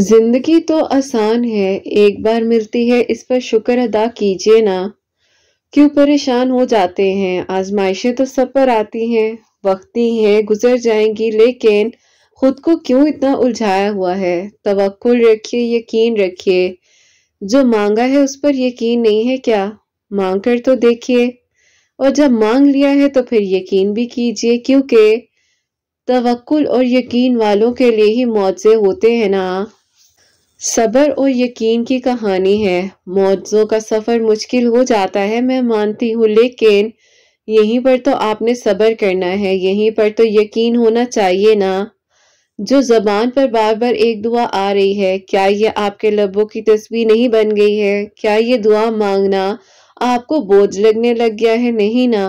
जिंदगी तो आसान है एक बार मिलती है इस पर शुक्र अदा कीजिए ना क्यों परेशान हो जाते हैं आजमाइशें तो सब पर आती हैं वक्ती हैं गुजर जाएंगी लेकिन खुद को क्यों इतना उलझाया हुआ है तवक्ल रखिए यकीन रखिए जो मांगा है उस पर यकीन नहीं है क्या मांग कर तो देखिए और जब मांग लिया है तो फिर यकीन भी कीजिए क्योंकि तवक्ल और यकीन वालों के लिए ही मुआवजे होते हैं ना सबर और यकीन की कहानी है मौजों का सफ़र मुश्किल हो जाता है मैं मानती हूँ लेकिन यहीं पर तो आपने सबर करना है यहीं पर तो यकीन होना चाहिए ना जो जबान पर बार बार एक दुआ आ रही है क्या ये आपके लबों की तस्वीर नहीं बन गई है क्या ये दुआ मांगना आपको बोझ लगने लग गया है नहीं ना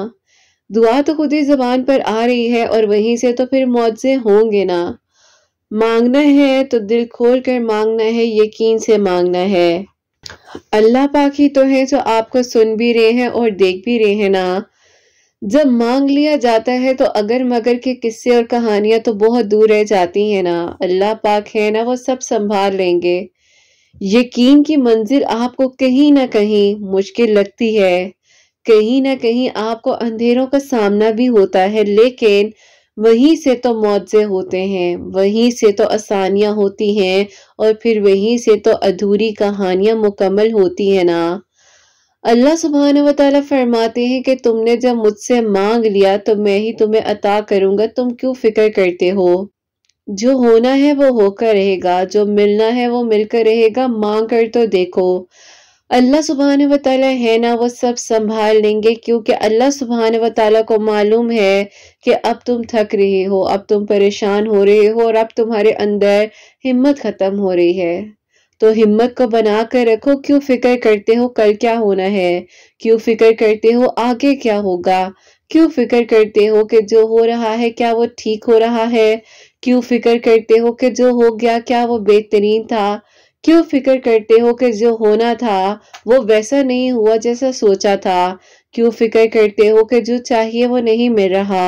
दुआ तो खुद ही जबान पर आ रही है और वहीं से तो फिर मुआवजे होंगे ना मांगना है तो दिल खोल कर मांगना है यकीन से मांगना है अल्लाह पाक ही तो है जो आपको सुन भी रहे हैं और देख भी रहे हैं ना जब मांग लिया जाता है तो अगर मगर के किस्से और कहानियां तो बहुत दूर रह जाती हैं ना अल्लाह पाक है ना वो सब संभाल लेंगे यकीन की मंजिल आपको कहीं ना कहीं मुश्किल लगती है कहीं ना कहीं आपको अंधेरों का सामना भी होता है लेकिन वहीं से तो मुआवजे होते हैं वहीं से तो आसानियाँ होती हैं और फिर वहीं से तो अधूरी कहानियाँ मुकम्मल होती हैं ना अल्लाह सुबहान व फरमाते हैं कि तुमने जब मुझसे मांग लिया तो मैं ही तुम्हें अता करूँगा तुम क्यों फिक्र करते हो जो होना है वो होकर रहेगा जो मिलना है वो मिलकर रहेगा मांग कर तो देखो अल्लाह सुबहान व है ना वो सब संभाल लेंगे क्योंकि अल्लाह सुबहान व को मालूम है कि अब तुम थक रहे हो अब तुम परेशान हो रहे हो और अब तुम्हारे अंदर हिम्मत ख़त्म हो रही है तो हिम्मत को बना कर रखो क्यों फिक्र करते हो कल क्या होना है क्यों फिक्र करते हो आगे क्या होगा क्यों फिक्र करते हो कि जो हो रहा है क्या वो ठीक हो रहा है क्यों फिक्र करते हो कि जो हो गया क्या वो बेहतरीन था क्यों फिक्र करते हो कि जो होना था वो वैसा नहीं हुआ जैसा सोचा था क्यों फिक्र करते हो कि जो चाहिए वो नहीं मिल रहा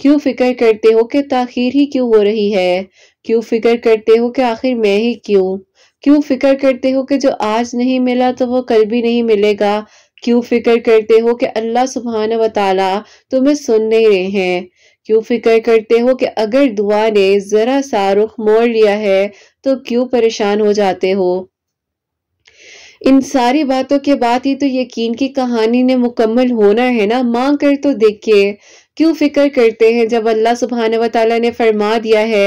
क्यों फिक्र करते हो कि ताखीर ही क्यों हो रही है क्यों फिक्र करते हो कि आखिर मैं ही क्यों क्यों फिक्र करते हो कि जो आज नहीं मिला तो वो कल भी नहीं मिलेगा क्यों फिक्र करते हो कि अल्लाह सुबहान व तुम्हें सुन नहीं रहे हैं क्यों फिक्र करते हो कि अगर दुआ ने ज़रा सा रुख मोड़ लिया है तो क्यों परेशान हो जाते हो इन सारी बातों के बाद ही तो यकीन की कहानी ने मुकम्मल होना है ना मांग कर तो देखिए क्यों फिक्र करते हैं जब अल्लाह सुबहान वाली ने फरमा दिया है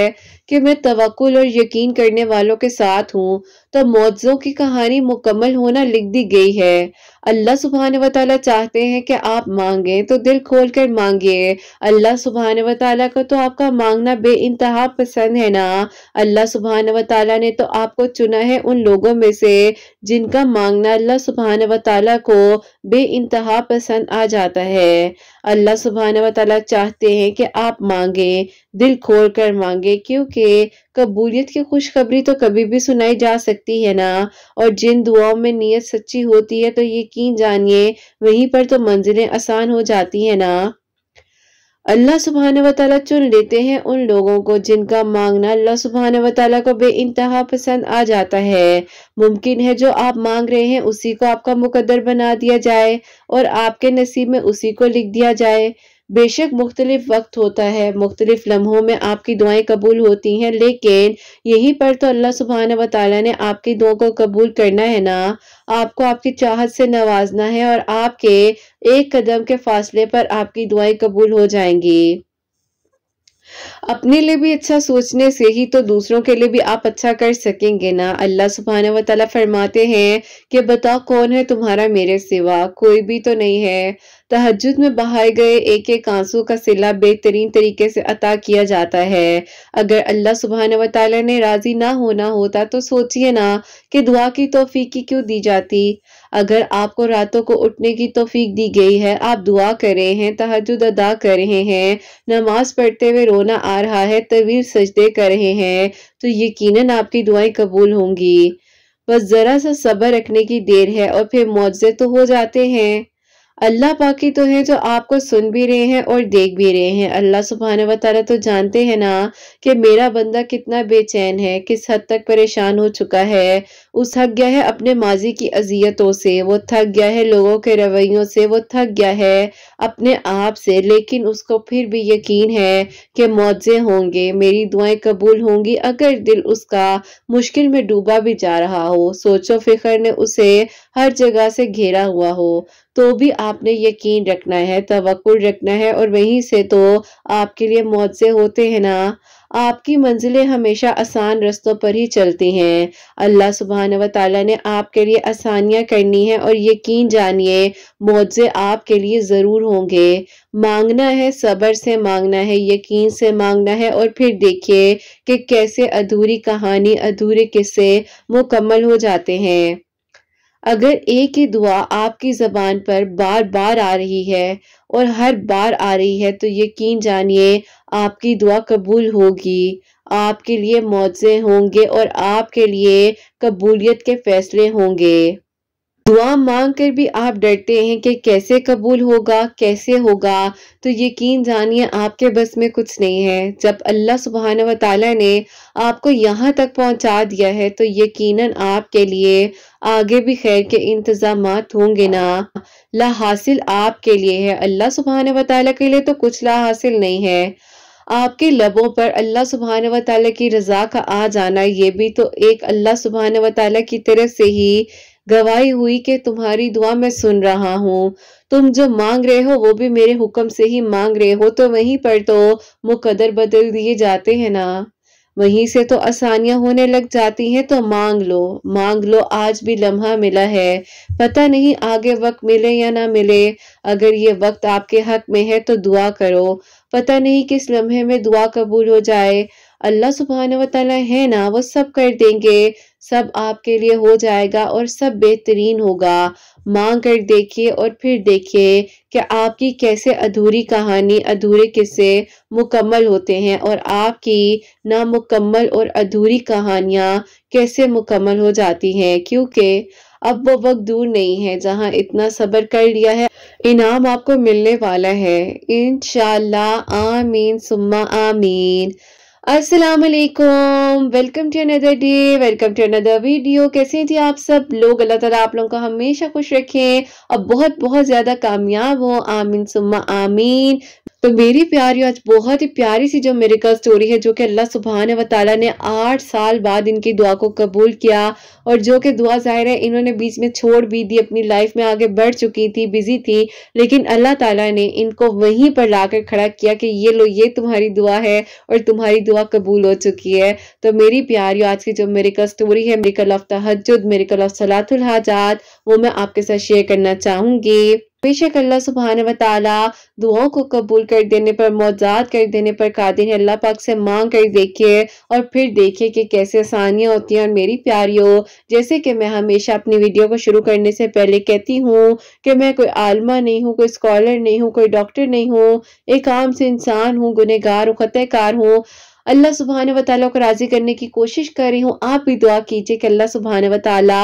कि मैं तवक्ल और यकीन करने वालों के साथ हूँ तो मौजों की कहानी मुकम्मल होना लिख दी गई है अल्लाह सुबहान वाली चाहते हैं कि आप मांगें तो दिल खोल कर मांगिए अल्लाह सुबहान वाली को तो आपका मांगना बे इंतहा पसंद है ना अल्लाह सुबहान वाली ने तो आपको चुना है उन लोगों में से जिनका मांगना अल्लाह सुबहान वाली को बे इंतहा पसंद आ जाता है अल्लाह सुबहान वाली चाहते हैं कि आप मांगे दिल खोल कर मांगे क्योंकि कबूलियत की खुशखबरी तो कभी भी सुनाई जा सकती है ना और जिन दुआओं में नीयत सच्ची होती है तो ये यकीन जानिए वहीं पर तो मंजिलें आसान हो जाती है ना अल्लाह सुबहान वाली चुन लेते हैं उन लोगों को जिनका मांगना अल्लाह सुबहान वाली को बे इंतहा पसंद आ जाता है मुमकिन है जो आप मांग रहे हैं उसी को आपका मुकदर बना दिया जाए और आपके नसीब में उसी को लिख दिया जाए बेशक मुख्तलिफ वक्त होता है मुख्तलिफ लम्हों में आपकी दुआएं कबूल होती हैं लेकिन यहीं पर तो अल्लाह सुबहान वाली ने आपकी दुआ को कबूल करना है ना आपको आपकी चाहत से नवाजना है और आपके एक कदम के फासले पर आपकी दुआएं कबूल हो जाएंगी अपने लिए भी अच्छा सोचने से ही तो दूसरों के लिए भी आप अच्छा कर सकेंगे ना अल्लाह सुबहाना व तला फरमाते हैं कि बताओ कौन है तुम्हारा मेरे सिवा कोई भी तो नहीं है तहजद में बहाए गए एक एक आंसू का सिला बेहतरीन तरीके से अता किया जाता है अगर अल्लाह सुबहान व ने राजी ना होना होता तो सोचिए ना कि दुआ की तोफीकी क्यों दी जाती अगर आपको रातों को उठने की तोफीक दी गई है आप दुआ कर रहे हैं तहजद अदा कर रहे हैं नमाज पढ़ते हुए रोना आ रहा है तवीर सजदे कर रहे हैं तो यकीनन आपकी दुआएं कबूल होंगी बस ज़रा सा सब्र रखने की देर है और फिर मुआवजे तो हो जाते हैं अल्लाह पाकि तो है जो आपको सुन भी रहे हैं और देख भी रहे हैं अल्लाह सुबहान वाली तो जानते हैं ना कि मेरा बंदा कितना बेचैन है किस हद तक परेशान हो चुका है वो थक गया है अपने माजी की अजियतों से वो थक गया है लोगों के रवैयों से वो थक गया है अपने आप से लेकिन उसको फिर भी यकीन है कि मुआवजे होंगे मेरी दुआएं कबूल होंगी अगर दिल उसका मुश्किल में डूबा भी जा रहा हो सोचो फिक्र ने उसे हर जगह से घेरा हुआ हो तो भी आपने यकीन रखना है तवक्ल रखना है और वहीं से तो आपके लिए मुआवजे होते हैं ना आपकी मंजिलें हमेशा आसान रस्तों पर ही चलती हैं अल्लाह सुबहान व ने आपके लिए आसानियाँ करनी है और यकीन जानिए मुआवजे आपके लिए ज़रूर होंगे मांगना है सब्र से मांगना है यकीन से मांगना है और फिर देखिए कि कैसे अधूरी कहानी अधूरे किस्से मुकम्मल हो जाते हैं अगर एक ही दुआ आपकी ज़बान पर बार बार आ रही है और हर बार आ रही है तो यकीन जानिए आपकी दुआ कबूल होगी आपके लिए मुआवजे होंगे और आपके लिए कबूलियत के फैसले होंगे दुआ मांग कर भी आप डरते हैं कि कैसे कबूल होगा कैसे होगा तो यकीन जानिए आपके बस में कुछ नहीं है जब अल्लाह सुबहान वाली ने आपको यहाँ तक पहुँचा दिया है तो यकीनन आपके लिए आगे भी खैर के इंतजाम होंगे ना ला हासिल आपके लिए है अल्लाह सुबहान वाली के लिए तो कुछ ला हासिल नहीं है आपके लबों पर अल्लाह सुबहान वाली की रजा का आ जाना ये भी तो एक अल्लाह सुबहान वाली की तरफ से ही गवाही हुई कि तुम्हारी दुआ मैं सुन रहा हूँ तुम जो मांग रहे हो वो भी मेरे हुक्म से ही मांग रहे हो तो वहीं पर तो मुकदर बदल दिए जाते हैं ना वहीं से तो आसानियां होने लग जाती हैं तो मांग लो मांग लो आज भी लम्हा मिला है पता नहीं आगे वक्त मिले या ना मिले अगर ये वक्त आपके हक में है तो दुआ करो पता नहीं किस लम्हे में दुआ कबूल हो जाए अल्लाह सुबहान वाली है ना वो सब कर देंगे सब आपके लिए हो जाएगा और सब बेहतरीन होगा मांग कर देखिए और फिर देखिए कि आपकी कैसे अधूरी कहानी अधूरे किस्से मुकम्मल होते हैं और आपकी नामुकम्मल और अधूरी कहानियाँ कैसे मुकम्मल हो जाती हैं क्योंकि अब वो वक्त दूर नहीं है जहाँ इतना सब्र कर लिया है इनाम आपको मिलने वाला है इन आमीन सुम्मा आमीन अस्सलाम वालेकुम welcome to another day welcome to another video कैसे थी आप सब लोग अल्लाह ताला आप लोगों को हमेशा खुश रखें और बहुत बहुत ज़्यादा कामयाब हो आमीन सुम्मा आमीन तो मेरी प्यारी आज बहुत ही प्यारी सी जो मेरिकल स्टोरी है जो कि अल्लाह सुबहान व ताला ने आठ साल बाद इनकी दुआ को कबूल किया और जो कि दुआ ज़ाहिर है इन्होंने बीच में छोड़ भी दी अपनी लाइफ में आगे बढ़ चुकी थी बिजी थी लेकिन अल्लाह ताला ने इनको वहीं पर ला कर खड़ा किया कि ये लो ये तुम्हारी दुआ है और तुम्हारी दुआ दुआ कबूल हो चुकी है तो मेरी प्यारी आज की जो मेरी का स्टोरी है मेरी कल ऑफ तहजद मेरी कल ऑफ सलातुल हाजात वो मैं आपके साथ शेयर करना चाहूंगी बेशक अल्लाह सुबहान व दुआओं को कबूल कर देने पर मौजाद कर देने पर कादिन अल्लाह पाक से मांग कर देखिए और फिर देखिए कि कैसे आसानियाँ होती हैं और मेरी प्यारी हो जैसे कि मैं हमेशा अपनी वीडियो को शुरू करने से पहले कहती हूँ कि मैं कोई आलमा नहीं हूँ कोई स्कॉलर नहीं हूँ कोई डॉक्टर नहीं हूँ एक आम से इंसान हूँ गुनहगार हूँ ख़तःकार हूँ अल्लाह सुबहान व को राज़ी करने की कोशिश कर रही हूँ आप भी दुआ कीजिए कि अल्लाह सुबहान व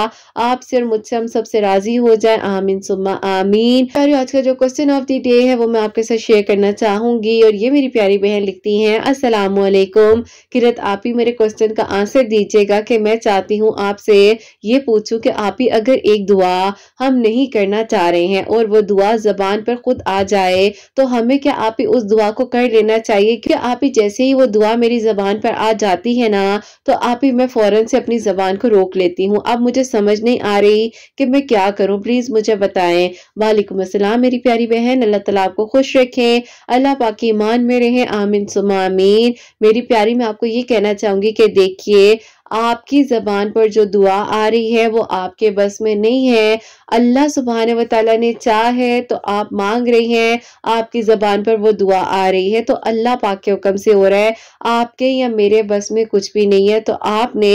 आपसे और मुझसे हम सबसे राज़ी हो जाए आमीन सुमा आमीन प्यारी आज का जो क्वेश्चन ऑफ द डे है वो मैं आपके साथ शेयर करना चाहूंगी और ये मेरी प्यारी बहन लिखती है अस्सलाम वालेकुम किरत आप ही मेरे क्वेश्चन का आंसर दीजिएगा कि मैं चाहती हूँ आपसे ये पूछू कि आप ही अगर एक दुआ हम नहीं करना चाह रहे हैं और वो दुआ जबान पर खुद आ जाए तो हमें क्या आप ही उस दुआ को कर लेना चाहिए कि आप ही जैसे ही वो दुआ मेरी मेरी ज़बान पर आ जाती है ना तो आप ही मैं फ़ौरन से अपनी ज़बान को रोक लेती हूँ अब मुझे समझ नहीं आ रही कि मैं क्या करूँ प्लीज़ मुझे बताएं वालेकुम असलम मेरी प्यारी बहन अल्लाह तला आपको खुश रखें अल्लाह पाकि ईमान में रहें आमिन सुमामीन मेरी प्यारी मैं आपको ये कहना चाहूंगी कि देखिए आपकी ज़बान पर जो दुआ आ रही है वो आपके बस में नहीं है अल्लाह सुबहान व ने चाह है तो आप मांग रही हैं आपकी ज़बान पर वो दुआ आ रही है तो अल्लाह पाक के हुक्म से हो रहा है आपके या मेरे बस में कुछ भी नहीं है तो आपने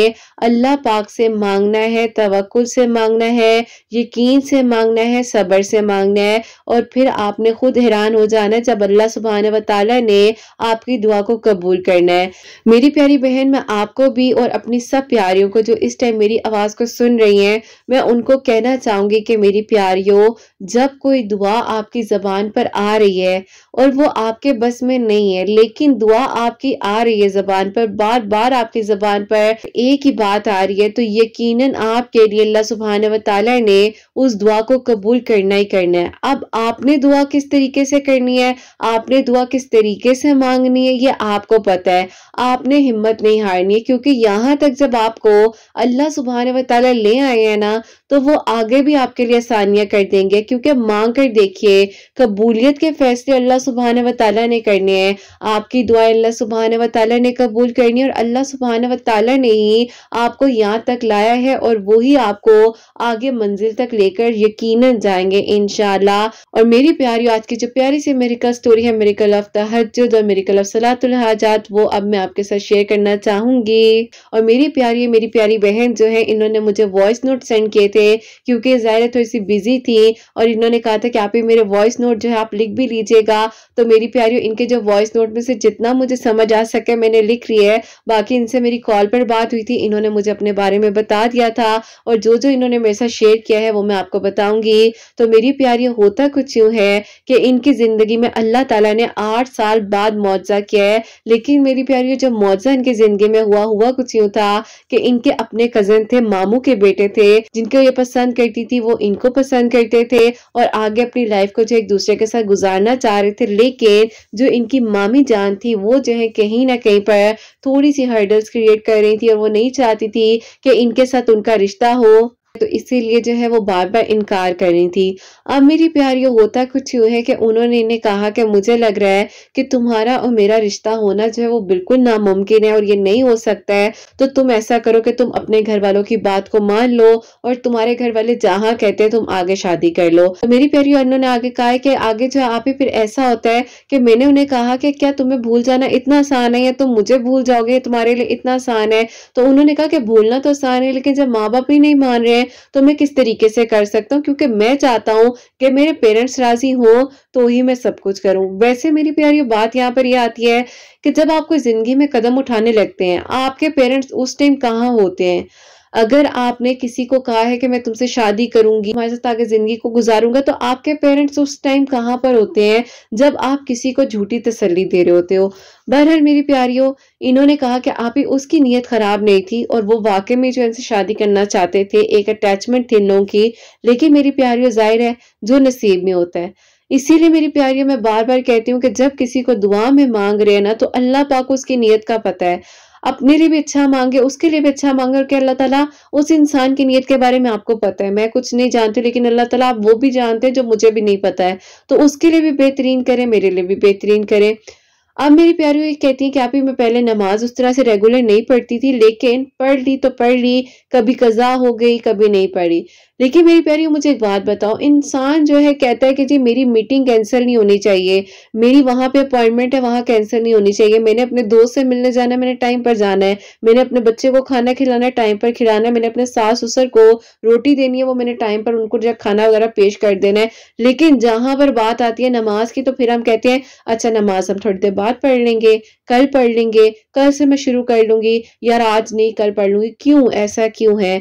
अल्लाह पाक से मांगना है तवक्ल से मांगना है यकीन से मांगना है सब्र से मांगना है और फिर आपने खुद हैरान हो जाना जब अल्लाह सुबहान व ने आपकी दुआ को कबूल करना है मेरी प्यारी बहन मैं आपको भी और अपनी सब प्यारियों को जो इस टाइम मेरी आवाज़ को सुन रही हैं मैं उनको कहना चाहूंगी कि मेरी प्यारियों जब कोई दुआ आपकी ज़बान पर आ रही है और वो आपके बस में नहीं है लेकिन दुआ आपकी आ रही है ज़बान पर बार बार आपकी ज़बान पर एक ही बात आ रही है तो यकीनन आपके लिए अल्लाह सुबहान तला ने उस दुआ को कबूल करना ही करना है अब आपने दुआ किस तरीके से करनी है आपने दुआ किस तरीके से मांगनी है ये आपको पता है आपने हिम्मत नहीं हारनी है क्योंकि यहाँ तक जब आपको अल्लाह सुबहान तला ले आए हैं ना तो वो आगे भी आपके लिए आसानियाँ कर देंगे क्योंकि मांग कर देखिए कबूलियत के फैसले अल्लाह सुबहान व तला ने करने हैं आपकी दुआएं अल्लाह सुबहान वाली ने कबूल करनी और अल्लाह सुबहान तला ने ही आपको यहाँ तक लाया है और वही आपको आगे मंजिल तक लेकर यकीन जाएंगे इन और मेरी प्यारी आज की जो प्यारी सी मेरिकल स्टोरी है मेरिकल ऑफ तहजद और मेरिकल ऑफ सलातुल हाजात वो अब मैं आपके साथ शेयर करना चाहूंगी और मेरी प्यारी मेरी प्यारी बहन जो है इन्होंने मुझे वॉइस नोट सेंड किए थे थे क्योंकि ज़ाहिर है थोड़ी सी बिजी थी और इन्होंने कहा था कि आप ही मेरे वॉइस नोट जो है आप लिख भी लीजिएगा तो मेरी प्यारी इनके जो वॉइस नोट में से जितना मुझे समझ आ सके मैंने लिख रही है बाकी इनसे मेरी कॉल पर बात हुई थी इन्होंने मुझे अपने बारे में बता दिया था और जो जो इन्होंने मेरे साथ शेयर किया है वो मैं आपको बताऊंगी तो मेरी प्यारी होता कुछ यूँ है कि इनकी ज़िंदगी में अल्लाह ताला ने आठ साल बाद मुआवजा किया है लेकिन मेरी प्यारी जो मुआवजा इनकी ज़िंदगी में हुआ हुआ कुछ यूं था कि इनके अपने कज़न थे मामू के बेटे थे जिनके ये पसंद करती थी वो इनको पसंद करते थे और आगे अपनी लाइफ को जो एक दूसरे के साथ गुजारना चाह रहे थे लेकिन जो इनकी मामी जान थी वो जो है कहीं ना कहीं पर थोड़ी सी हर्डल्स क्रिएट कर रही थी और वो नहीं चाहती थी कि इनके साथ उनका रिश्ता हो तो इसीलिए जो है वो बार बार इनकार कर रही थी अब मेरी प्यारियों होता कुछ यूँ है कि उन्होंने इन्हें कहा कि मुझे लग रहा है कि तुम्हारा और मेरा रिश्ता होना जो है वो बिल्कुल नामुमकिन है और ये नहीं हो सकता है तो तुम ऐसा करो कि तुम अपने घर वालों की बात को मान लो और तुम्हारे घर वाले जहाँ कहते हैं तुम आगे शादी कर लो तो मेरी प्यारी अन्नों ने आगे कहा है कि आगे जो है आप ही फिर ऐसा होता है कि मैंने उन्हें कहा कि क्या तुम्हें भूल जाना इतना आसान है या तुम मुझे भूल जाओगे तुम्हारे लिए इतना आसान है तो उन्होंने कहा कि भूलना तो आसान है लेकिन जब माँ बाप ही नहीं मान रहे हैं तो मैं किस तरीके से कर सकता हूँ क्योंकि मैं चाहता हूँ कि मेरे पेरेंट्स राजी हों तो ही मैं सब कुछ करूँ वैसे मेरी प्यारी बात यहाँ पर यह आती है कि जब आपको ज़िंदगी में कदम उठाने लगते हैं आपके पेरेंट्स उस टाइम कहाँ होते हैं अगर आपने किसी को कहा है कि मैं तुमसे शादी करूंगी तुम्हारे साथ आगे जिंदगी को गुजारूंगा तो आपके पेरेंट्स उस टाइम कहाँ पर होते हैं जब आप किसी को झूठी तसली दे रहे होते हो बहरहाल मेरी प्यारियों इन्होंने कहा कि आप ही उसकी नीयत ख़राब नहीं थी और वो वाकई में जो इनसे शादी करना चाहते थे एक अटैचमेंट थी इन लोगों की लेकिन मेरी प्यारियों जाहिर है जो नसीब में होता है इसीलिए मेरी प्यारियों मैं बार बार कहती हूँ कि जब किसी को दुआ में मांग रहे हैं ना तो अल्लाह पाक उसकी नीयत का पता है अपने लिए भी अच्छा मांगे उसके लिए भी अच्छा मांगे और क्या अल्लाह ताला उस इंसान की नीयत के बारे में आपको पता है मैं कुछ नहीं जानती लेकिन अल्लाह ताला आप वो भी जानते हैं जो मुझे भी नहीं पता है तो उसके लिए भी बेहतरीन करें मेरे लिए भी बेहतरीन करें अब मेरी प्यारी ये कहती है कि आप ही मैं पहले नमाज उस तरह से रेगुलर नहीं पढ़ती थी लेकिन पढ़ ली तो पढ़ ली कभी कज़ा हो गई कभी नहीं पढ़ी लेकिन मेरी प्यारी मुझे एक बात बताओ इंसान जो है कहता है कि जी मेरी मीटिंग कैंसिल नहीं होनी चाहिए मेरी वहाँ पे अपॉइंटमेंट है वहाँ कैंसिल नहीं होनी चाहिए मैंने अपने दोस्त से मिलने जाना है मैंने टाइम पर जाना है मैंने अपने बच्चे को खाना खिलाना है टाइम पर खिलाना है मैंने अपने सास ससुर को रोटी देनी है वो मैंने टाइम पर उनको जो खाना वगैरह पेश कर देना है लेकिन जहाँ पर बात आती है नमाज की तो फिर हम कहते हैं अच्छा नमाज हम थोड़ी देर बाद पढ़ लेंगे कल पढ़ लेंगे कल से मैं शुरू कर लूँगी यार आज नहीं कल पढ़ लूँगी क्यों ऐसा क्यों है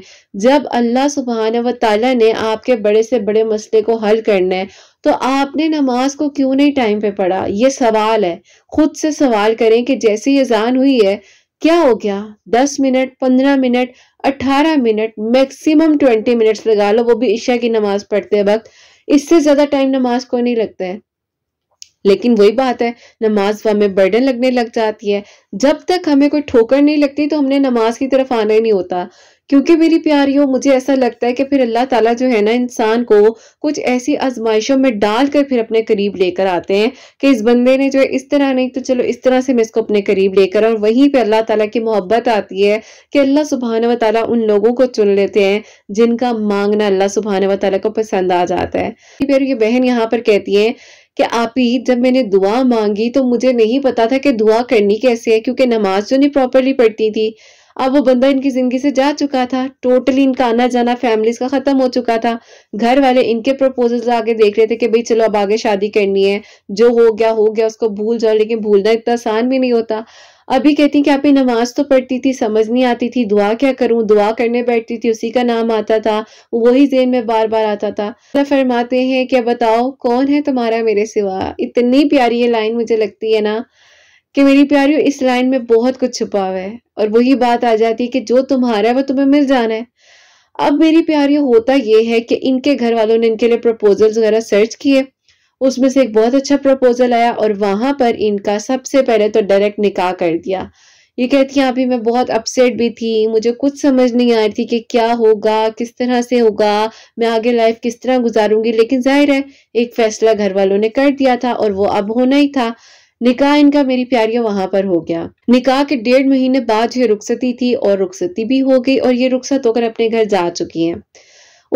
जब अल्लाह सुबहान व तला ने आपके बड़े से बड़े मसले को हल करना है तो आपने नमाज को क्यों नहीं टाइम पे पढ़ा ये सवाल है खुद से सवाल करें कि जैसे ये जान हुई है क्या हो गया दस मिनट पंद्रह मिनट अट्ठारह मिनट मैक्सिमम ट्वेंटी मिनट्स लगा लो वो भी ईशा की नमाज पढ़ते वक्त इससे ज़्यादा टाइम नमाज को नहीं लगता है लेकिन वही बात है नमाज हमें बर्डन लगने लग जाती है जब तक हमें कोई ठोकर नहीं लगती तो हमने नमाज की तरफ आना ही नहीं होता क्योंकि मेरी प्यारियों मुझे ऐसा लगता है कि फिर अल्लाह ताला जो है ना इंसान को कुछ ऐसी आजमाइशों में डाल कर फिर अपने करीब लेकर आते हैं कि इस बंदे ने जो है इस तरह नहीं तो चलो इस तरह से मैं इसको अपने करीब लेकर और वहीं पर अल्लाह ताला की मोहब्बत आती है कि अल्लाह सुबहान व ताली उन लोगों को चुन लेते हैं जिनका मांगना अल्लाह सुबहान व ताली को पसंद आ जाता है फिर ये बहन यहाँ पर कहती है कि आप ही जब मैंने दुआ मांगी तो मुझे नहीं पता था कि दुआ करनी कैसे है क्योंकि नमाज जो तो नहीं प्रॉपरली पढ़ती थी अब वो बंदा इनकी जिंदगी से जा चुका था टोटली इनका आना जाना फैमिलीज का खत्म हो चुका था घर वाले इनके प्रपोजल आगे देख रहे थे कि भाई चलो अब आगे शादी करनी है जो हो गया हो गया उसको भूल जाओ लेकिन भूलना इतना आसान भी नहीं होता अभी कहती कि आप नमाज तो पढ़ती थी समझ नहीं आती थी दुआ क्या करूं दुआ करने बैठती थी उसी का नाम आता था वही जेन में बार बार आता था तो फरमाते हैं क्या बताओ कौन है तुम्हारा मेरे सिवा इतनी प्यारी ये लाइन मुझे लगती है ना कि मेरी प्यारियों इस लाइन में बहुत कुछ छुपा हुआ है और वही बात आ जाती है कि जो तुम्हारा है वो तुम्हें मिल जाना है अब मेरी प्यारियों होता ये है कि इनके घर वालों ने इनके लिए प्रपोजल्स वगैरह सर्च किए उसमें से एक बहुत अच्छा प्रपोजल आया और वहां पर इनका सबसे पहले तो डायरेक्ट निकाह कर दिया ये कहती हैं अभी मैं बहुत अपसेट भी थी मुझे कुछ समझ नहीं आ रही थी कि क्या होगा किस तरह से होगा मैं आगे लाइफ किस तरह गुजारूंगी लेकिन जाहिर है एक फैसला घर वालों ने कर दिया था और वो अब होना ही था निकाह इनका मेरी प्यारियों वहां पर हो गया निकाह के डेढ़ महीने बाद ये रुखसती थी और रुखसती भी हो गई और ये रुखसत होकर अपने घर जा चुकी हैं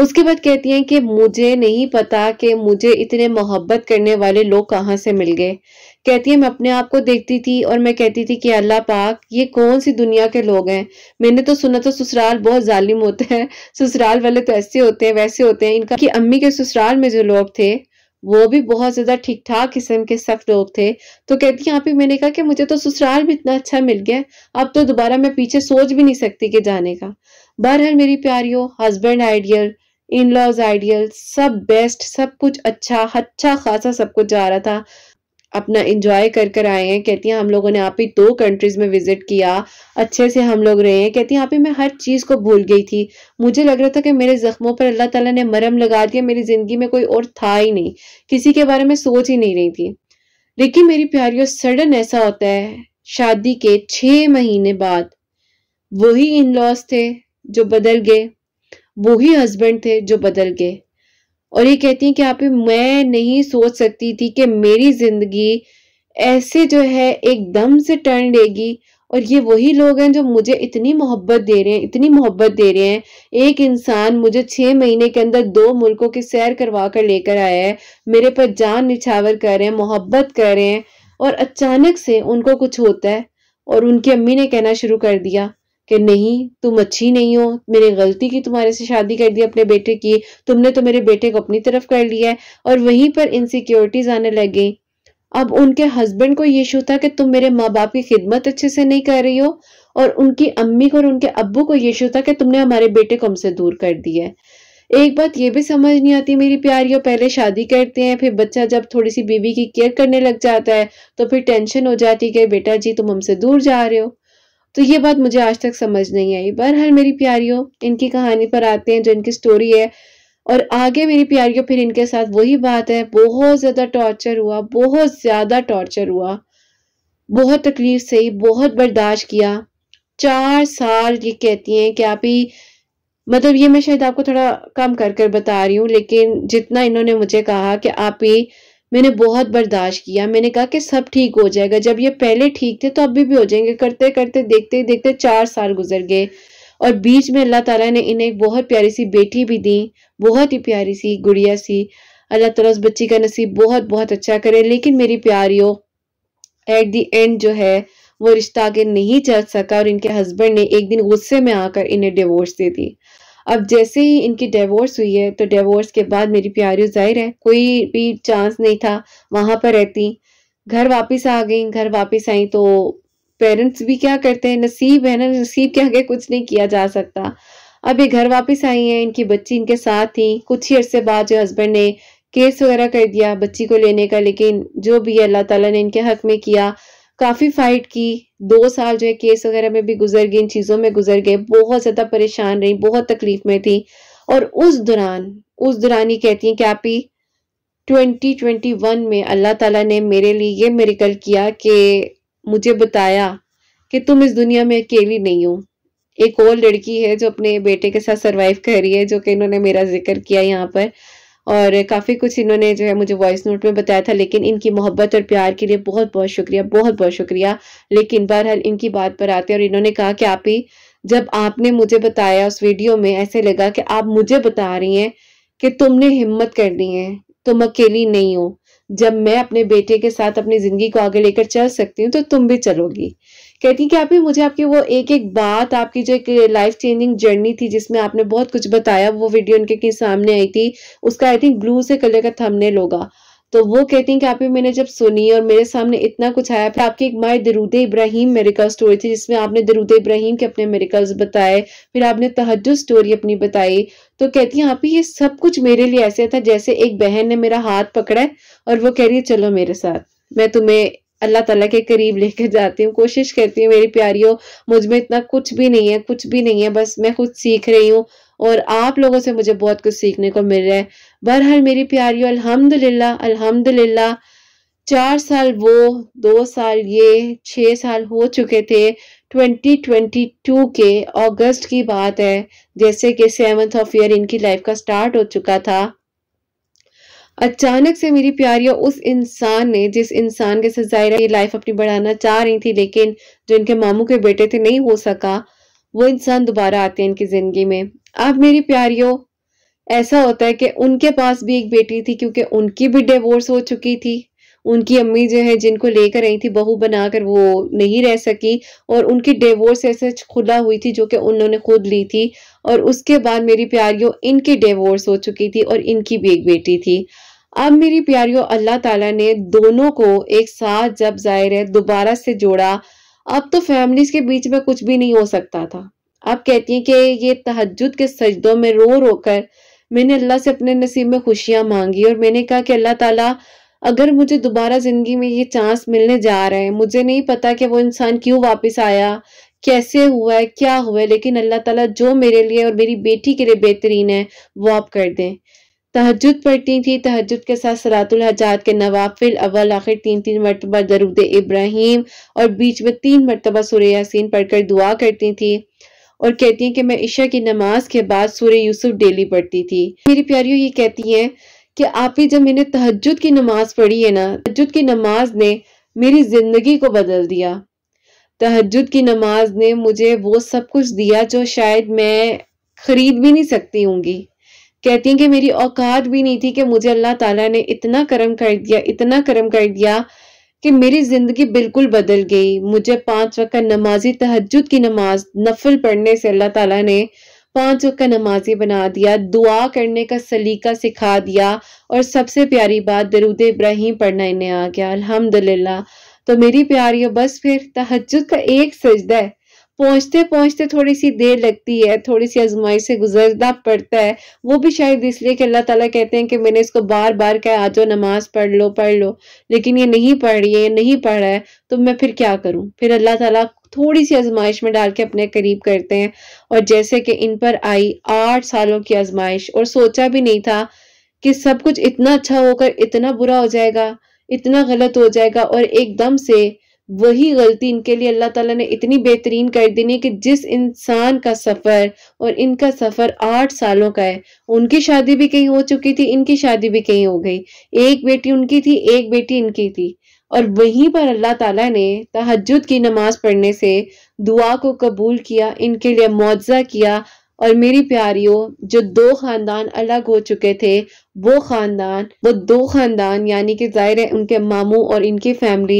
उसके बाद कहती हैं कि मुझे नहीं पता कि मुझे इतने मोहब्बत करने वाले लोग कहाँ से मिल गए कहती है मैं अपने आप को देखती थी और मैं कहती थी कि अल्लाह पाक ये कौन सी दुनिया के लोग हैं मैंने तो सुना था तो ससुराल बहुत जालिम होते हैं ससुराल वाले तो ऐसे होते हैं वैसे होते हैं इनका कि अम्मी के ससुराल में जो लोग थे वो भी बहुत ज़्यादा ठीक ठाक किस्म के सख्त लोग थे तो कहती यहाँ पे मैंने कहा कि मुझे तो ससुराल भी इतना अच्छा मिल गया अब तो दोबारा मैं पीछे सोच भी नहीं सकती कि जाने का बहरहाल मेरी प्यारियों husband ideal in laws ideal सब बेस्ट सब कुछ अच्छा अच्छा खासा सब कुछ जा रहा था अपना इंजॉय कर कर आए हैं कहती हैं हम लोगों ने आप ही दो कंट्रीज़ में विज़िट किया अच्छे से हम लोग रहे हैं कहती हैं आप ही मैं हर चीज़ को भूल गई थी मुझे लग रहा था कि मेरे ज़ख्मों पर अल्लाह ताला ने मरम लगा दिया मेरी ज़िंदगी में कोई और था ही नहीं किसी के बारे में सोच ही नहीं रही थी लेकिन मेरी प्यारियों सडन ऐसा होता है शादी के छः महीने बाद वही इन लॉज थे जो बदल गए वही हस्बैंड थे जो बदल गए और ये कहती हैं कि आप मैं नहीं सोच सकती थी कि मेरी जिंदगी ऐसे जो है एकदम से टर्न लेगी और ये वही लोग हैं जो मुझे इतनी मोहब्बत दे रहे हैं इतनी मोहब्बत दे रहे हैं एक इंसान मुझे छः महीने के अंदर दो मुल्कों की सैर करवा कर लेकर आया है मेरे पर जान निछावर कर रहे हैं मोहब्बत कर रहे हैं और अचानक से उनको कुछ होता है और उनकी अम्मी ने कहना शुरू कर दिया कि नहीं तुम अच्छी नहीं हो मेरे गलती की तुम्हारे से शादी कर दी अपने बेटे की तुमने तो मेरे बेटे को अपनी तरफ कर लिया है और वहीं पर इनसिक्योरिटीज आने लग गई अब उनके हस्बैंड को ये शू था कि तुम मेरे माँ बाप की खिदमत अच्छे से नहीं कर रही हो और उनकी अम्मी को और उनके अब्बू को ये शू था कि तुमने हमारे बेटे को हमसे दूर कर दिया है एक बात ये भी समझ नहीं आती मेरी प्यारियों पहले शादी करते हैं फिर बच्चा जब थोड़ी सी बीवी की केयर करने लग जाता है तो फिर टेंशन हो जाती है कि बेटा जी तुम हमसे दूर जा रहे हो तो ये बात मुझे आज तक समझ नहीं आई बहरहाल मेरी प्यारियों इनकी कहानी पर आते हैं जो इनकी स्टोरी है और आगे मेरी प्यारियों फिर इनके साथ वही बात है बहुत ज़्यादा टॉर्चर हुआ बहुत ज़्यादा टॉर्चर हुआ बहुत तकलीफ सही बहुत बर्दाश्त किया चार साल ये कहती हैं कि आप ही मतलब ये मैं शायद आपको थोड़ा कम कर कर बता रही हूँ लेकिन जितना इन्होंने मुझे कहा कि आप ही मैंने बहुत बर्दाश्त किया मैंने कहा कि सब ठीक हो जाएगा जब ये पहले ठीक थे तो अभी भी हो जाएंगे करते करते देखते देखते चार साल गुजर गए और बीच में अल्लाह ताला ने इन्हें एक बहुत प्यारी सी बेटी भी दी बहुत ही प्यारी सी गुड़िया सी अल्लाह ताला उस बच्ची का नसीब बहुत बहुत अच्छा करे लेकिन मेरी प्यारियों एट दी एंड जो है वो रिश्ता आगे नहीं चल सका और इनके हस्बैंड ने एक दिन गुस्से में आकर इन्हें डिवोर्स दे दी अब जैसे ही इनकी डिवोर्स हुई है तो डिवोर्स के बाद मेरी प्यारी जाहिर है कोई भी चांस नहीं था वहां पर रहती घर वापस आ गई घर वापस आई तो पेरेंट्स भी क्या करते हैं नसीब है ना नसीब के आगे कुछ नहीं किया जा सकता अब ये घर वापस आई है इनकी बच्ची इनके साथ थी कुछ ही अरसे बाद जो हस्बैंड ने केस वगैरह कर दिया बच्ची को लेने का लेकिन जो भी अल्लाह ताला ने इनके हक में किया काफ़ी फाइट की दो साल जो है केस वगैरह में भी गुजर गई इन चीज़ों में गुजर गए बहुत ज़्यादा परेशान रही बहुत तकलीफ में थी और उस दौरान उस दौरान ही कहती हैं कि आप ही 2021 में अल्लाह ताला ने मेरे लिए ये मेरिकल किया कि मुझे बताया कि तुम इस दुनिया में अकेली नहीं हो एक और लड़की है जो अपने बेटे के साथ सरवाइव कर रही है जो कि इन्होंने मेरा जिक्र किया यहाँ पर और काफ़ी कुछ इन्होंने जो है मुझे वॉइस नोट में बताया था लेकिन इनकी मोहब्बत और प्यार के लिए बहुत बहुत शुक्रिया बहुत बहुत शुक्रिया लेकिन बहरहाल इनकी बात पर आते और इन्होंने कहा कि आप ही जब आपने मुझे बताया उस वीडियो में ऐसे लगा कि आप मुझे बता रही हैं कि तुमने हिम्मत करनी है तुम अकेली नहीं हो जब मैं अपने बेटे के साथ अपनी जिंदगी को आगे लेकर चल सकती हूँ तो तुम भी चलोगी कहती कि आप ही मुझे आपकी वो एक एक बात आपकी जो एक लाइफ चेंजिंग जर्नी थी जिसमें आपने बहुत कुछ बताया वो वीडियो उनके सामने आई थी उसका आई थिंक ब्लू से कलर का थंबनेल होगा तो वो कहती हैं कि आप मैंने जब सुनी और मेरे सामने इतना कुछ आया फिर आपकी एक माए दरूद इब्राहिम मेरिकल स्टोरी थी जिसमें आपने दरूद इब्राहिम के अपने मेरिकल्स बताए फिर आपने तहज स्टोरी अपनी बताई तो कहती हैं आप ही ये सब कुछ मेरे लिए ऐसे था जैसे एक बहन ने मेरा हाथ पकड़ा है और वो कह रही है चलो मेरे साथ मैं तुम्हें अल्लाह ताला के करीब लेकर जाती हूँ कोशिश करती हूँ मेरी प्यारियों मुझ में इतना कुछ भी नहीं है कुछ भी नहीं है बस मैं खुद सीख रही हूँ और आप लोगों से मुझे बहुत कुछ सीखने को मिल रहा है बहरहाल मेरी प्यारियों अल्हम्दुलिल्लाह अल्हम्दुलिल्लाह चार साल वो दो साल ये छः साल हो चुके थे 2022 के अगस्त की बात है जैसे कि सेवन्थ ऑफ ईयर इनकी लाइफ का स्टार्ट हो चुका था अचानक से मेरी प्यारियों उस इंसान ने जिस इंसान के साथ जाहिर ये लाइफ अपनी बढ़ाना चाह रही थी लेकिन जो इनके मामू के बेटे थे नहीं हो सका वो इंसान दोबारा आते हैं इनकी ज़िंदगी में अब मेरी प्यारियों ऐसा होता है कि उनके पास भी एक बेटी थी क्योंकि उनकी भी डिवोर्स हो चुकी थी उनकी अम्मी जो है जिनको लेकर आई थी बहू बनाकर वो नहीं रह सकी और उनकी डिवोर्स ऐसे खुला हुई थी जो कि उन्होंने खुद ली थी और उसके बाद मेरी प्यारियों इनकी डिवोर्स हो चुकी थी और इनकी भी एक बेटी थी अब मेरी प्यारियों अल्लाह ताला ने दोनों को एक साथ जब जाहिर है दोबारा से जोड़ा अब तो फैमिलीज के बीच में कुछ भी नहीं हो सकता था आप कहती हैं कि ये तहजद के सजदों में रो रो कर मैंने अल्लाह से अपने नसीब में खुशियां मांगी और मैंने कहा कि अल्लाह ताला अगर मुझे दोबारा ज़िंदगी में ये चांस मिलने जा रहे हैं मुझे नहीं पता कि वो इंसान क्यों वापस आया कैसे हुआ है क्या हुआ है लेकिन अल्लाह ताला जो मेरे लिए और मेरी बेटी के लिए बेहतरीन है वो आप कर दें तहजद पढ़ती थी तहजद के साथ सरातुल हजात के नवाफिल अव्वल आखिर तीन तीन मरतबा दरुद इब्राहिम और बीच में तीन मरतबा सूर्य यासिन पढ़कर दुआ करती थी और कहती हैं कि मैं ईशा की नमाज के बाद सूर्य यूसुफ डेली पढ़ती थी मेरी प्यारियों ये कहती हैं कि आप ही जब मैंने तहजद की नमाज पढ़ी है ना तहजद की नमाज ने मेरी जिंदगी को बदल दिया तहजद की नमाज ने मुझे वो सब कुछ दिया जो शायद मैं खरीद भी नहीं सकती होंगी कहती हैं कि मेरी औकात भी नहीं थी कि मुझे अल्लाह ताला ने इतना कर्म कर दिया इतना कर्म कर दिया कि मेरी ज़िंदगी बिल्कुल बदल गई मुझे पाँच वक्त नमाजी तहजद की नमाज नफल पढ़ने से अल्लाह तला ने पाँच वक्त नमाजी बना दिया दुआ करने का सलीका सिखा दिया और सबसे प्यारी बात दरुद इब्राहिम पढ़ना इन्हें आ गया अलहमदल्ला तो मेरी प्यारी बस फिर तहजद का एक सजदा है पहुँचते पहुँचते थोड़ी सी देर लगती है थोड़ी सी आजमाइश से गुजरना पड़ता है वो भी शायद इसलिए कि अल्लाह ताला कहते हैं कि मैंने इसको बार बार कहा आ जाओ नमाज पढ़ लो पढ़ लो लेकिन ये नहीं पढ़ रही है नहीं पढ़ रहा है तो मैं फिर क्या करूँ फिर अल्लाह ताला थोड़ी सी आजमाइश में डाल के अपने करीब करते हैं और जैसे कि इन पर आई आठ सालों की आजमाइश और सोचा भी नहीं था कि सब कुछ इतना अच्छा होकर इतना बुरा हो जाएगा इतना गलत हो जाएगा और एकदम से वही गलती इनके लिए अल्लाह ताला ने इतनी बेहतरीन कर दी है कि जिस इंसान का सफ़र और इनका सफ़र आठ सालों का है उनकी शादी भी कहीं हो चुकी थी इनकी शादी भी कहीं हो गई एक बेटी उनकी थी एक बेटी इनकी थी और वहीं पर अल्लाह ताला ने तहजद की नमाज पढ़ने से दुआ को कबूल किया इनके लिए मुआवजा किया और मेरी प्यारियों जो दो खानदान अलग हो चुके थे वो खानदान वो दो खानदान यानी कि जाहिर है उनके मामू और इनकी फैमिली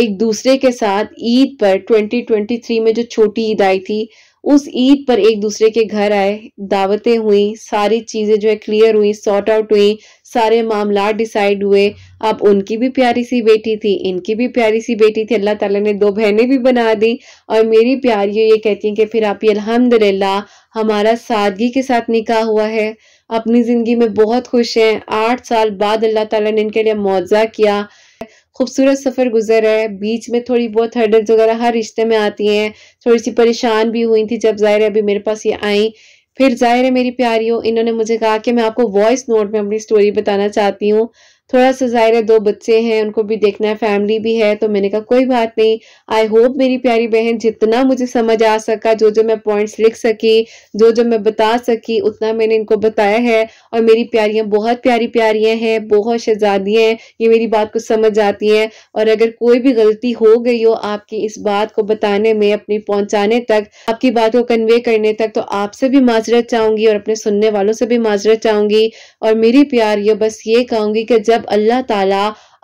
एक दूसरे के साथ ईद पर 2023 में जो छोटी ईद आई थी उस ईद पर एक दूसरे के घर आए दावतें हुई सारी चीज़ें जो है क्लियर हुई सॉर्ट आउट हुई सारे मामला डिसाइड हुए अब उनकी भी प्यारी सी बेटी थी इनकी भी प्यारी सी बेटी थी अल्लाह ताला ने दो बहनें भी बना दी और मेरी प्यारी ये कहती हैं कि फिर आप ये अलहमदिल्ला हमारा सादगी के साथ निकाह हुआ है अपनी ज़िंदगी में बहुत खुश हैं आठ साल बाद अल्लाह ताला ने इनके लिए मुआवजा किया खूबसूरत सफ़र गुजर है बीच में थोड़ी बहुत हर्डल्स वगैरह हर रिश्ते में आती हैं थोड़ी सी परेशान भी हुई थी जब ज़ाहिर है अभी मेरे पास ये आई फिर ज़ाहिर है मेरी प्यारी हो इन्होंने मुझे कहा कि मैं आपको वॉइस नोट में अपनी स्टोरी बताना चाहती हूँ थोड़ा सा ज़ाहिर है दो बच्चे हैं उनको भी देखना है फैमिली भी है तो मैंने कहा कोई बात नहीं आई होप मेरी प्यारी बहन जितना मुझे समझ आ सका जो जो मैं पॉइंट्स लिख सकी जो जो मैं बता सकी उतना मैंने इनको बताया है और मेरी प्यारियां बहुत प्यारी प्यारियां हैं बहुत शहजादियाँ हैं ये मेरी बात को समझ आती हैं और अगर कोई भी गलती हो गई हो आपकी इस बात को बताने में अपनी पहुंचाने तक आपकी बात को कन्वे करने तक तो आपसे भी माजरत चाहूँगी और अपने सुनने वालों से भी माजरत चाहूँगी और मेरी प्यार बस ये कहूंगी कि जब जब अल्लाह ताला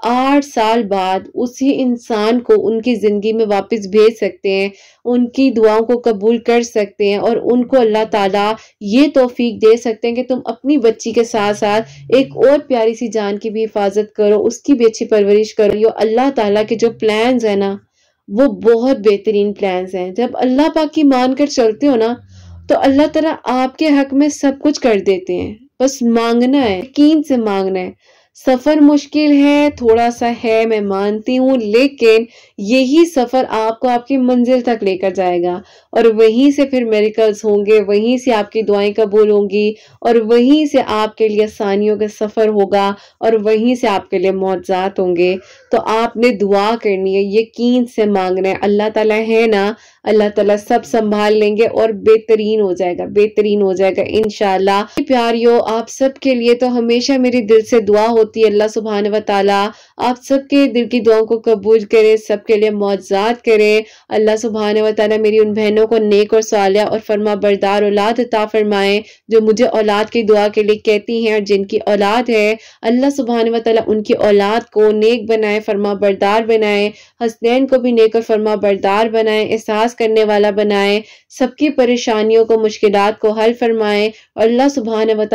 आठ साल बाद उसी इंसान को उनकी ज़िंदगी में वापस भेज सकते हैं उनकी दुआओं को कबूल कर सकते हैं और उनको अल्लाह ताला ये तोफ़ीक दे सकते हैं कि तुम अपनी बच्ची के साथ साथ एक और प्यारी सी जान की भी हिफाजत करो उसकी भी अच्छी परवरिश करो यो अल्लाह ताला के जो प्लान्स हैं ना वो बहुत बेहतरीन प्लान्स हैं जब अल्लाह पाक की मान कर चलते हो ना तो अल्लाह तला आपके हक में सब कुछ कर देते हैं बस मांगना है यकीन से मांगना है सफ़र मुश्किल है थोड़ा सा है मैं मानती हूँ लेकिन यही सफ़र आपको आपकी मंजिल तक लेकर जाएगा और वहीं से फिर मेरिकल्स होंगे वहीं से आपकी दुआएं कबूल होंगी और वहीं से आपके लिए आसानियों का सफ़र होगा और वहीं से आपके लिए मुआजात होंगे तो आपने दुआ करनी है यकीन से मांगना है अल्लाह ताला है ना अल्लाह ताला सब संभाल लेंगे और बेहतरीन हो जाएगा बेहतरीन हो जाएगा इन प्यारियों आप सबके लिए तो हमेशा मेरी दिल से दुआ होती है अल्लाह सुबहान व आप सबके दिल की दुआओं को कबूल करे सबके लिए मुआजात करे अल्लाह सुबहान व मेरी उन बहनों को नेक और सालिया और फरमा बरदार औलाद ता फरमाए जो मुझे औलाद की दुआ के लिए कहती हैं और जिनकी औलाद है अल्लाह सुबहान व उनकी औलाद को नेक बनाए फरमा बरदार बनाए हसनैन को भी नेक और फरमा बरदार बनाए एहसास करने वाला बनाए सबकी परेशानियों को मुश्किल को हल फरमाए और अल्लाह सुबहान व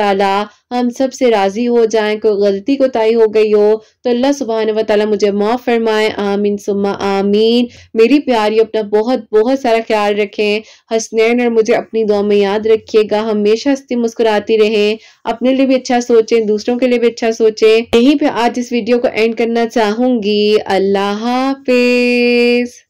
हम सब से राज़ी हो जाएं कोई गलती कोताही हो गई हो तो अल्लाह सुबहान वाली मुझे माफ़ फरमाए आमीन सुम्मा आमीन मेरी प्यारी अपना बहुत बहुत सारा ख्याल रखें हसनैन और मुझे अपनी दुआ में याद रखिएगा हमेशा हंसती मुस्कुराती रहें अपने लिए भी अच्छा सोचें दूसरों के लिए भी अच्छा सोचें यहीं पे आज इस वीडियो को एंड करना चाहूंगी अल्लाह हाफिज़